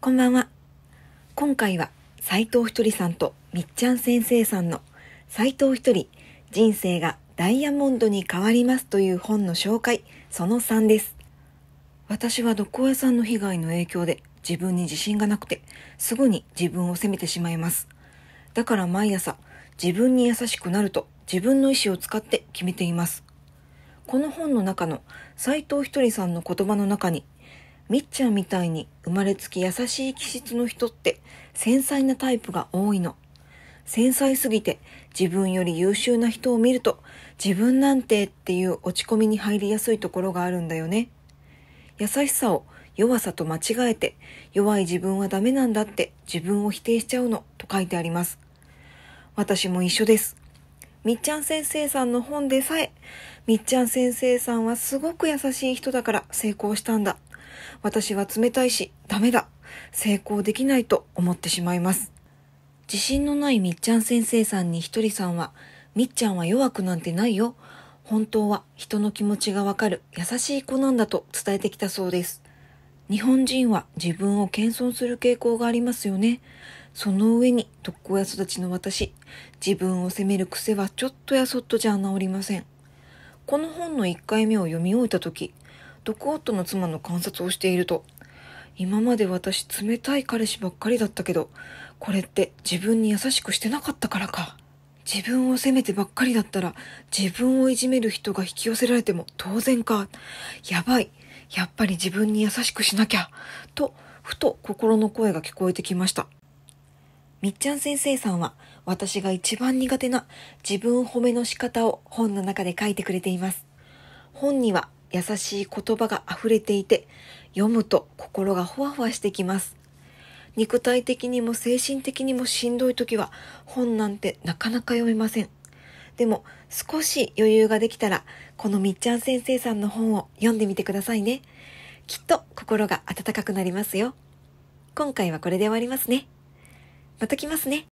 こんばんは。今回は斉藤ひとりさんとみっちゃん先生さんの斉藤ひとり人生がダイヤモンドに変わりますという本の紹介その3です。私は毒親さんの被害の影響で自分に自信がなくてすぐに自分を責めてしまいます。だから毎朝自分に優しくなると自分の意思を使って決めています。この本の中の斉藤ひとりさんの言葉の中にみっちゃんみたいに生まれつき優しい気質の人って繊細なタイプが多いの。繊細すぎて自分より優秀な人を見ると自分なんてっていう落ち込みに入りやすいところがあるんだよね。優しさを弱さと間違えて弱い自分はダメなんだって自分を否定しちゃうのと書いてあります。私も一緒です。みっちゃん先生さんの本でさえみっちゃん先生さんはすごく優しい人だから成功したんだ私は冷たいし、ダメだ。成功できないと思ってしまいます。自信のないみっちゃん先生さんにひとりさんは、みっちゃんは弱くなんてないよ。本当は人の気持ちがわかる優しい子なんだと伝えてきたそうです。日本人は自分を謙遜する傾向がありますよね。その上に特攻や育ちの私、自分を責める癖はちょっとやそっとじゃ治りません。この本の1回目を読み終えた時、毒夫の妻の観察をしていると、今まで私冷たい彼氏ばっかりだったけど、これって自分に優しくしてなかったからか。自分を責めてばっかりだったら、自分をいじめる人が引き寄せられても当然か。やばい。やっぱり自分に優しくしなきゃ。と、ふと心の声が聞こえてきました。みっちゃん先生さんは私が一番苦手な自分褒めの仕方を本の中で書いてくれています。本には優しい言葉が溢れていて、読むと心がほわほわしてきます。肉体的にも精神的にもしんどい時は本なんてなかなか読めません。でも少し余裕ができたら、このみっちゃん先生さんの本を読んでみてくださいね。きっと心が温かくなりますよ。今回はこれで終わりますね。また来ますね。